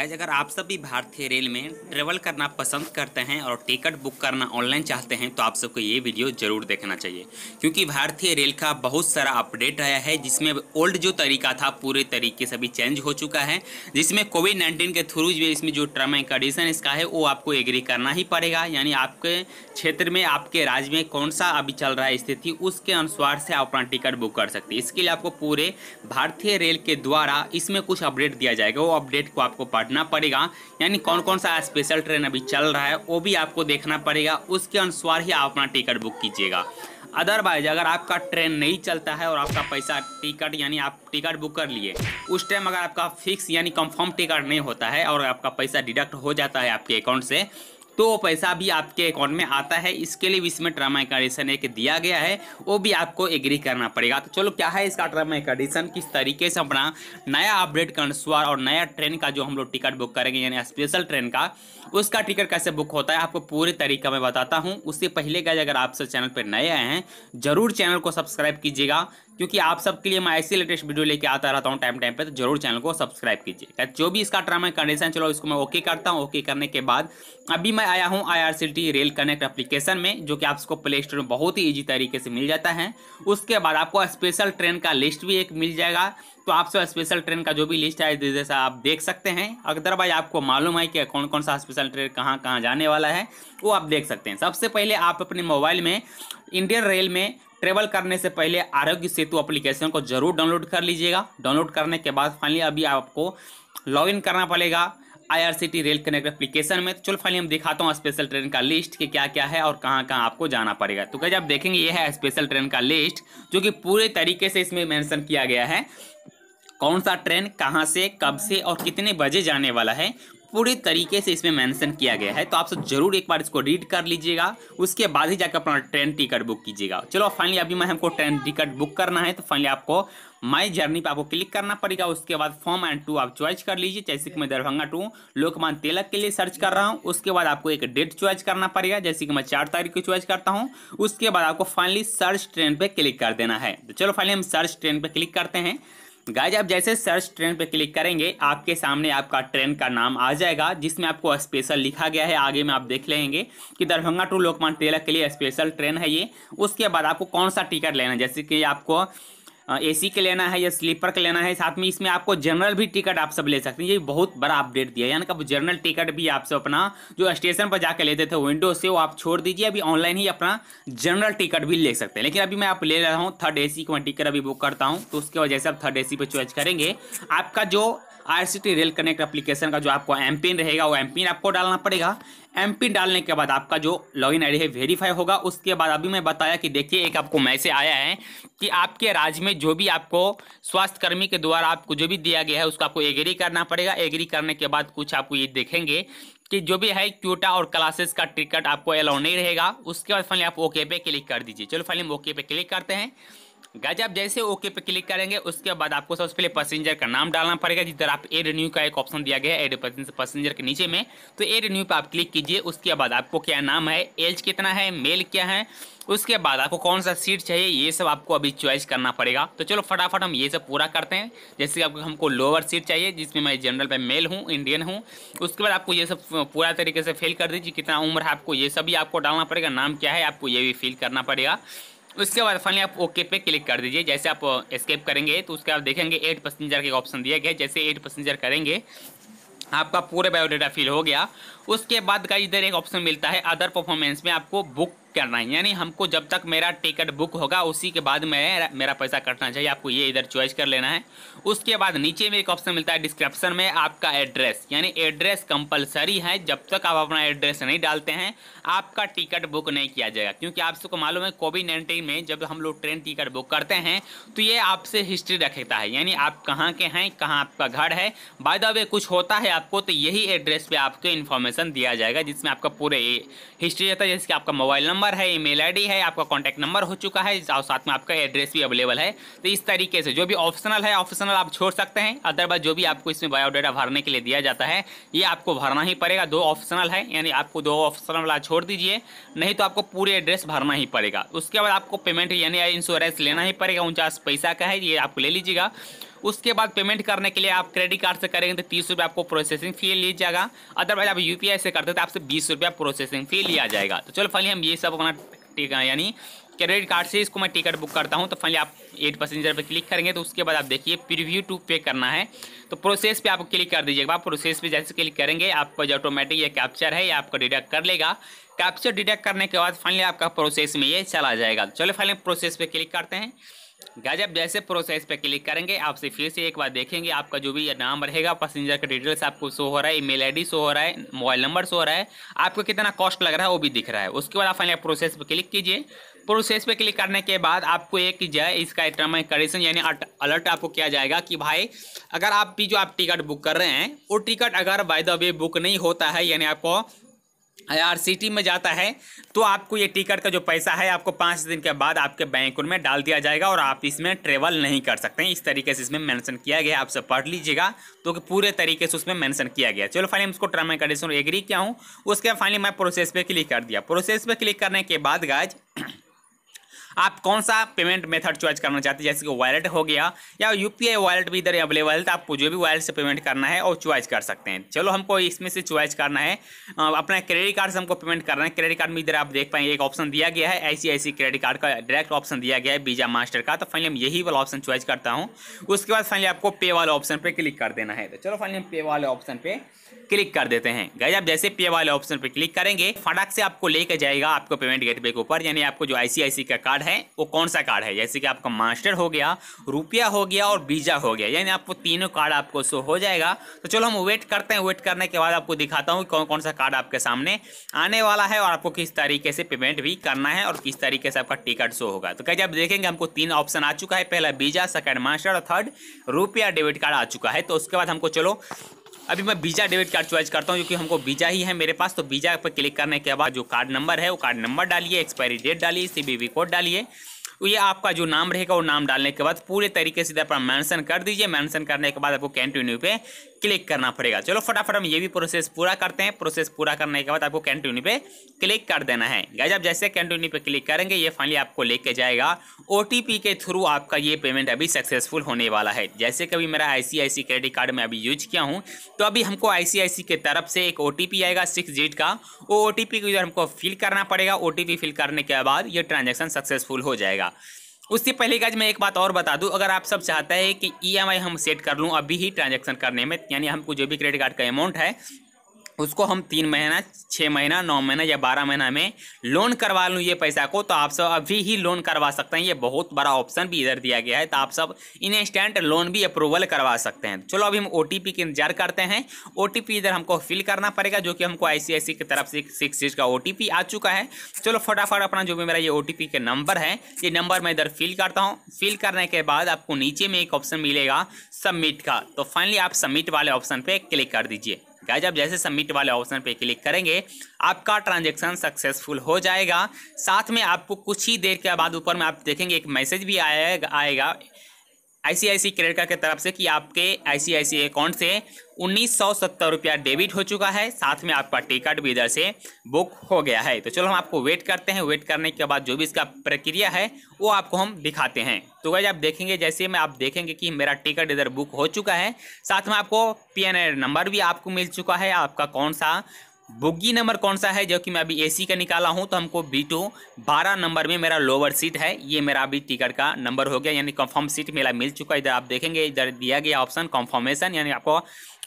guys अगर आप सभी भारतीय रेल में ट्रेवल करना पसंद करते हैं और टिकट बुक करना ऑनलाइन चाहते हैं तो आप सबको ये वीडियो जरूर देखना चाहिए क्योंकि भारतीय रेल का बहुत सारा अपडेट आया है जिसमें ओल्ड जो तरीका था पूरे तरीके से अभी चेंज हो चुका है जिसमें कोविड नाइन्टीन के थ्रू जो इसमें जो टर्म एंड कंडीशन इसका है वो आपको एग्री करना ही पड़ेगा यानी आपके क्षेत्र में आपके राज्य में कौन सा अभी चल रहा है स्थिति उसके अनुसार से आप अपना टिकट बुक कर सकते हैं इसके लिए आपको पूरे भारतीय रेल के द्वारा इसमें कुछ अपडेट दिया जाएगा वो अपडेट को आपको पार्ट करना पड़ेगा यानी कौन कौन सा स्पेशल ट्रेन अभी चल रहा है वो भी आपको देखना पड़ेगा उसके अनुसार ही आप अपना टिकट बुक कीजिएगा अदरवाइज अगर आपका ट्रेन नहीं चलता है और आपका पैसा टिकट यानी आप टिकट बुक कर लिए उस टाइम अगर आपका फिक्स यानी कंफर्म टिकट नहीं होता है और आपका पैसा डिडक्ट हो जाता है आपके अकाउंट से तो वो पैसा भी आपके अकाउंट में आता है इसके लिए भी इसमें टर्म एंड कंडीशन एक दिया गया है वो भी आपको एग्री करना पड़ेगा तो चलो क्या है इसका टर्म एंड कंडीशन किस तरीके से अपना नया अपडेट कंसुआर और नया ट्रेन का जो हम लोग टिकट बुक करेंगे यानी स्पेशल ट्रेन का उसका टिकट कैसे बुक होता है आपको पूरे तरीका मैं बताता हूँ उससे पहले गए अगर आप सब चैनल पर नए आए हैं जरूर चैनल को सब्सक्राइब कीजिएगा क्योंकि आप सबके लिए मैं ऐसी लेटेस्ट वीडियो लेके आता रहता हूँ टाइम टाइम पे तो जरूर चैनल को सब्सक्राइब कीजिए जो भी इसका टर्म एंड कंडीशन चलो इसको मैं ओके करता हूँ ओके करने के बाद अभी मैं आया हूँ आई रेल कनेक्ट एप्लीकेशन में जो कि आपको प्ले स्टोर में बहुत ही ईजी तरीके से मिल जाता है उसके बाद आपको स्पेशल ट्रेन का लिस्ट भी एक मिल जाएगा तो आपसे स्पेशल ट्रेन का जो भी लिस्ट है जैसा आप देख सकते हैं अदरवाइज आपको मालूम है कि कौन कौन सा स्पेशल ट्रेन कहाँ कहाँ जाने वाला है वो आप देख सकते हैं सबसे पहले आप अपने मोबाइल में इंडियन रेल में ट्रेवल करने से पहले आरोग्य सेतु अप्लीकेशन को जरूर डाउनलोड कर लीजिएगा डाउनलोड करने के बाद फाइनली अभी आपको लॉग करना पड़ेगा आईआरसीटी रेल कनेक्ट एप्लीकेशन में तो चलो फाइनली हम दिखाता हूँ स्पेशल ट्रेन का लिस्ट कि क्या क्या है और कहाँ कहाँ आपको जाना पड़ेगा तो क्या आप देखेंगे ये है स्पेशल ट्रेन का लिस्ट जो कि पूरे तरीके से इसमें मैंशन किया गया है कौन सा ट्रेन कहाँ से कब से और कितने बजे जाने वाला है पूरी तरीके से इसमें मेंशन किया गया है तो आप सब जरूर एक बार इसको रीड कर लीजिएगा उसके बाद ही जाकर अपना ट्रेन टिकट बुक कीजिएगा चलो फाइनली अभी मैं हमको ट्रेन टिकट बुक करना है तो फाइनली आपको माई जर्नी पर आपको क्लिक करना पड़ेगा उसके बाद फॉर्म एंड टू आप चॉइस कर लीजिए जैसे कि मैं दरभंगा टू लोकमान तिलक के लिए सर्च कर रहा हूँ उसके बाद आपको एक डेट चॉइस करना पड़ेगा जैसे कि मैं चार तारीख को चॉइस करता हूँ उसके बाद आपको फाइनली सर्च ट्रेन पर क्लिक कर देना है तो चलो फाइनली हम सर्च ट्रेन पर क्लिक करते हैं गाइज आप जैसे सर्च ट्रेन पे क्लिक करेंगे आपके सामने आपका ट्रेन का नाम आ जाएगा जिसमें आपको स्पेशल लिखा गया है आगे में आप देख लेंगे कि दरभंगा टू लोकमान तेलक के लिए स्पेशल ट्रेन है ये उसके बाद आपको कौन सा टिकट लेना है जैसे कि आपको एसी के लेना है या स्लीपर के लेना है साथ में इसमें आपको जनरल भी टिकट आप सब ले सकते हैं ये बहुत बड़ा अपडेट दिया यानी कि जनरल टिकट भी आप सब अपना जो स्टेशन पर जाकर लेते थे विंडो से वो आप छोड़ दीजिए अभी ऑनलाइन ही अपना जनरल टिकट भी ले सकते हैं लेकिन अभी मैं आप ले रहा हूँ थर्ड ए सी टिकट अभी बुक करता हूँ तो उसके वजह से आप थर्ड ए सी चॉइस करेंगे आपका जो टी रेल कनेक्ट एप्लीकेशन का जो आपको एम रहेगा वो एम आपको डालना पड़ेगा एम डालने के बाद आपका जो लॉगिन आईडी है वेरीफाई होगा उसके बाद अभी मैं बताया कि देखिए एक आपको मैसेज आया है कि आपके राज्य में जो भी आपको स्वास्थ्यकर्मी के द्वारा आपको जो भी दिया गया है उसको आपको एग्री करना पड़ेगा एग्री करने के बाद कुछ आपको ये देखेंगे कि जो भी है क्यूटा और क्लासेस का टिकट आपको अलाउ नहीं रहेगा उसके बाद फाइनली आप ओके पे क्लिक कर दीजिए चलो फाइनली ओके पे क्लिक करते हैं गाइज आप जैसे ओके पे क्लिक करेंगे उसके बाद आपको सबसे पहले पैसेंजर का नाम डालना पड़ेगा जिधर आप एड न्यू का एक ऑप्शन दिया गया है एड पैसेंजर के नीचे में तो एड न्यू पर आप क्लिक कीजिए उसके बाद आपको क्या नाम है एज कितना है मेल क्या है उसके बाद आपको कौन सा सीट चाहिए ये सब आपको अभी चॉइस करना पड़ेगा तो चलो फटाफट हम ये सब पूरा करते हैं जैसे कि आपको हमको लोअर सीट चाहिए जिसमें मैं जनरल पे मेल हूँ इंडियन हूँ उसके बाद आपको ये सब पूरा तरीके से फिल कर दीजिए कितना उम्र है आपको ये सब भी आपको डालना पड़ेगा नाम क्या है आपको ये भी फिल करना पड़ेगा उसके बाद फाइनली आप ओके पे क्लिक कर दीजिए जैसे आप एस्केप करेंगे तो उसके आप देखेंगे एट पैसेंजर का ऑप्शन दिया गया जैसे एट पैसेंजर करेंगे आपका पूरा बायोडाटा फिल हो गया उसके बाद का इधर एक ऑप्शन मिलता है अदर परफॉर्मेंस में आपको बुक करना है यानी हमको जब तक मेरा टिकट बुक होगा उसी के बाद मैं मेरा पैसा कटना चाहिए आपको ये इधर चॉइस कर लेना है उसके बाद नीचे में एक ऑप्शन मिलता है डिस्क्रिप्शन में आपका एड्रेस यानी एड्रेस कंपलसरी है जब तक आप अपना एड्रेस नहीं डालते हैं आपका टिकट बुक नहीं किया जाएगा क्योंकि आप सबको मालूम है कोविड नाइन्टीन में जब हम लोग ट्रेन टिकट बुक करते हैं तो ये आपसे हिस्ट्री रखता है यानी आप कहाँ के हैं कहाँ आपका घर है बाय द वे कुछ होता है आपको तो यही एड्रेस पर आपको इन्फॉर्मेशन दिया जाएगा जिसमें आपका पूरे हिस्ट्री रहता है जैसे कि आपका मोबाइल नंबर नंबर है ईमेल आईडी है आपका कॉन्टैक्ट नंबर हो चुका है और साथ में आपका एड्रेस भी अवेलेबल है तो इस तरीके से जो भी ऑप्शनल है ऑप्शनल आप छोड़ सकते हैं अदरवाइज जो भी आपको इसमें बायोडाटा भरने के लिए दिया जाता है ये आपको भरना ही पड़ेगा दो ऑप्शनल है यानी आपको दो ऑप्शनल वाला छोड़ दीजिए नहीं तो आपको पूरे एड्रेस भरना ही पड़ेगा उसके बाद आपको पेमेंट यानी इंश्योरेंस लेना ही पड़ेगा उनचास पैसा का है ये आपको ले लीजिएगा उसके बाद पेमेंट करने के लिए आप क्रेडिट कार्ड से करेंगे तो तीस रुपये आपको प्रोसेसिंग फ़ी लीजिएगा जाएगा अदरवाइज आप यू से करते तो आपसे बीस रुपया प्रोसेसिंग फ़ी लिया जाएगा तो चलो फाइनली हम ये सब अपना यानी क्रेडिट कार्ड से इसको मैं टिकट बुक करता हूँ तो फाइनली आप एट पैसेंजर पर क्लिक करेंगे तो उसके बाद आप देखिए प्रीव्यू टू पे करना है तो प्रोसेस पे आप क्लिक कर दीजिएगा आप प्रोसेस पे जैसे क्लिक करेंगे आपका जो ऑटोमेटिक ये कैप्चर है ये आपको डिडक्ट कर लेगा कैप्चर डिडक्ट करने के बाद फाइनली आपका प्रोसेस में ये चला जाएगा चलो फाइनली प्रोसेस पर क्लिक करते हैं गाजब जैसे प्रोसेस पे क्लिक करेंगे आपसे फिर से एक बार देखेंगे आपका जो भी नाम रहेगा पैसेंजर का डिटेल्स आपको शो हो रहा है ईमेल आईडी शो हो रहा है मोबाइल नंबर शो हो रहा है आपको कितना कॉस्ट लग रहा है वो भी दिख रहा है उसके बाद आप फाइनल प्रोसेस पे क्लिक कीजिए प्रोसेस पे क्लिक करने के बाद आपको एक है इसका टर्म एंड कंडीशन यानी अलर्ट आपको किया जाएगा कि भाई अगर आप भी जो आप टिकट बुक कर रहे हैं वो टिकट अगर बाय द वे बुक नहीं होता है यानी आपको आईआरसीटी में जाता है तो आपको ये टिकट का जो पैसा है आपको पाँच दिन के बाद आपके बैंक में डाल दिया जाएगा और आप इसमें ट्रेवल नहीं कर सकते हैं इस तरीके से इसमें मेंशन किया गया आप सब पढ़ लीजिएगा तो कि पूरे तरीके से उसमें मेंशन किया गया चलो फाइनली उसको टर्म एंड कंडीशन एग्री किया हूँ उसके बाद फाइनली मैं प्रोसेस पर क्लिक कर दिया प्रोसेस पर क्लिक करने के बाद गाज आप कौन सा पेमेंट मेथड चॉइस करना चाहते हैं जैसे कि वॉलेट हो गया या यू पी वॉलेट भी इधर अवेलेबल है तो आपको जो भी वॉलेट से पेमेंट करना है और चॉइस कर सकते हैं चलो हमको इसमें से चॉइस करना है अपना क्रेडिट कार्ड से हमको पेमेंट करना है क्रेडिट कार्ड में इधर आप देख पाएंगे एक ऑप्शन दिया गया है ऐसी ऐसी क्रेडिट कार्ड का डायरेक्ट ऑप्शन दिया गया है वीजा मास्टर का तो फाइनली हम यही वाला ऑप्शन चॉइस करता हूँ उसके बाद फाइनली आपको पे वाले ऑप्शन पर क्लिक कर देना है तो चलो फाइनली हम पे वाले ऑप्शन पर क्लिक कर देते हैं गए आप जैसे पे वाले ऑप्शन पर क्लिक करेंगे फटाक से आपको लेकर जाएगा आपको पेमेंट गेटवे के ऊपर यानी आपको जो आई का कार्ड है है वो कौन सा कार्ड है जैसे कि आपका मास्टर हो गया रुपया हो गया और बीजा हो गया यानी आपको तीनों कार्ड आपको शो हो जाएगा तो चलो हम वेट करते हैं वेट करने के बाद आपको दिखाता हूँ कौन कौन सा कार्ड आपके सामने आने वाला है और आपको किस तरीके से पेमेंट भी करना है और किस तरीके से आपका टिकट शो होगा तो कैसे आप देखेंगे हमको तीन ऑप्शन आ चुका है पहला बीजा सेकेंड मास्टर और थर्ड रुपया डेबिट कार्ड आ चुका है तो उसके बाद हमको चलो अभी मैं वीज़ा डेबिट कार्ड चॉइस करता हूँ क्योंकि हमको वीज़ा ही है मेरे पास तो वीज़ा पर क्लिक करने के बाद जो कार्ड नंबर है वो कार्ड नंबर डालिए एक्सपायरी डेट डालिए सी कोड डालिए तो ये आपका जो नाम रहेगा वो नाम डालने के बाद पूरे तरीके से आप मैंसन कर दीजिए मैंसन करने के बाद आपको कंटिन्यू पे क्लिक करना पड़ेगा चलो फटाफट हम ये भी प्रोसेस पूरा करते हैं प्रोसेस पूरा करने के बाद आपको कंटिन्यू पे क्लिक कर देना है गैज आप जैसे कंटिन्यू पे क्लिक करेंगे ये फाइनली आपको लेके जाएगा ओ के थ्रू आपका ये पेमेंट अभी सक्सेसफुल होने वाला है जैसे कि अभी मेरा आई क्रेडिट कार्ड में अभी यूज किया हूँ तो अभी हमको आई के तरफ से एक ओ आएगा सिक्स जीट का वो ओ को हमको फिल करना पड़ेगा ओ फिल करने के बाद ये ट्रांजेक्शन सक्सेसफुल हो जाएगा होगा उससे पहले का मैं एक बात और बता दूं अगर आप सब चाहता है कि ईएमआई e हम सेट कर लूं अभी ही ट्रांजेक्शन करने में यानी हमको जो भी क्रेडिट कार्ड का अमाउंट है उसको हम तीन महीना छः महीना नौ महीना या बारह महीना में लोन करवा लूँ ये पैसा को तो आप सब अभी ही लोन करवा सकते हैं ये बहुत बड़ा ऑप्शन भी इधर दिया गया है तो आप सब इंस्टेंट लोन भी अप्रूवल करवा सकते हैं चलो अभी हम ओ की इंतजार करते हैं ओ इधर हमको फिल करना पड़ेगा जो कि हमको आई की तरफ से सिक्स सीट का ओ आ चुका है चलो फटाफट अपना जो भी मेरा ये ओ के नंबर है ये नंबर मैं इधर फिल करता हूँ फिल करने के बाद आपको नीचे में एक ऑप्शन मिलेगा सबमिट का तो फाइनली आप सबमिट वाले ऑप्शन पर क्लिक कर दीजिए गाइज आप जब जैसे सबमिट वाले ऑप्शन पे क्लिक करेंगे आपका ट्रांजेक्शन सक्सेसफुल हो जाएगा साथ में आपको कुछ ही देर के बाद ऊपर में आप देखेंगे एक मैसेज भी आएगा आईसीआईसी क्रेडिट कार्ड की तरफ से कि आपके आईसीआईसी अकाउंट से उन्नीस सौ सत्तर रुपया डेबिट हो चुका है साथ में आपका टिकट भी इधर से बुक हो गया है तो चलो हम आपको वेट करते हैं वेट करने के बाद जो भी इसका प्रक्रिया है वो आपको हम दिखाते हैं तो वैसे आप देखेंगे जैसे मैं आप देखेंगे कि मेरा टिकट इधर बुक हो चुका है साथ में आपको पी नंबर भी आपको मिल चुका है आपका कौन सा बुग्गी नंबर कौन सा है जो कि मैं अभी एसी का निकाला हूं तो हमको बी टू बारह नंबर में मेरा लोअर सीट है ये मेरा अभी टिकट का नंबर हो गया यानी कंफर्म सीट मेरा मिल चुका है इधर आप देखेंगे इधर दिया गया ऑप्शन कंफर्मेशन यानी आपको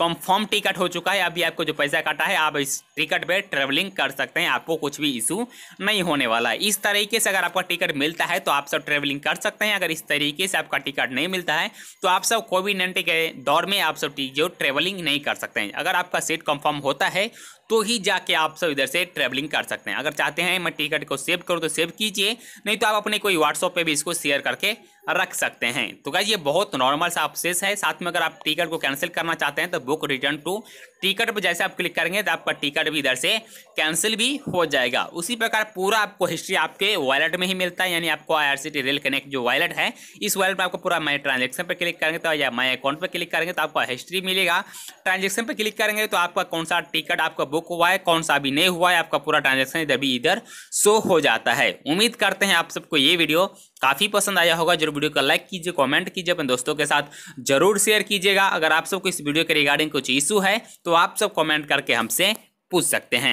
कंफर्म टिकट हो चुका है अभी आपको जो पैसा काटा है आप इस टिकट पे ट्रैवलिंग कर सकते हैं आपको कुछ भी इशू नहीं होने वाला है इस तरीके से अगर आपका टिकट मिलता है तो आप सब ट्रैवलिंग कर सकते हैं अगर इस तरीके से आपका टिकट नहीं मिलता है तो आप सब कोविड नाइन्टीन के दौर में आप सब जो ट्रैवलिंग नहीं कर सकते हैं अगर आपका सीट कंफर्म होता है तो ही जाके आप सब इधर से ट्रैवलिंग कर सकते हैं अगर चाहते हैं मैं टिकट को सेव करूँ तो सेव कीजिए नहीं तो आप अपने कोई व्हाट्सअप पर भी इसको शेयर करके रख सकते हैं तो गाइज ये बहुत नॉर्मल सा ऑप्शेस है साथ में अगर आप टिकट को कैंसिल करना चाहते हैं तो बुक रिटर्न टू टिकट पर जैसे आप क्लिक करेंगे तो आपका टिकट भी इधर से कैंसिल भी हो जाएगा उसी प्रकार पूरा आपको हिस्ट्री आपके वॉलेट में ही मिलता है यानी आपको आई रेल कनेक्ट जो वॉलेट है इस वॉलेट पर आपको पूरा माई ट्रांजेक्शन पर क्लिक करेंगे तो या माई अकाउंट पर क्लिक करेंगे तो आपका हिस्ट्री मिलेगा ट्रांजेक्शन पर क्लिक करेंगे तो आपका कौन सा टिकट आपका बुक हुआ है कौन सा अभी नहीं हुआ है आपका पूरा ट्रांजेक्शन इधर भी इधर शो हो जाता है उम्मीद करते हैं आप सबको ये वीडियो काफ़ी पसंद आया होगा जरूर वीडियो को लाइक कीजिए कमेंट कीजिए अपने दोस्तों के साथ जरूर शेयर कीजिएगा अगर आप सबको इस वीडियो के रिगार्डिंग कुछ इशू है तो आप सब कमेंट करके हमसे पूछ सकते हैं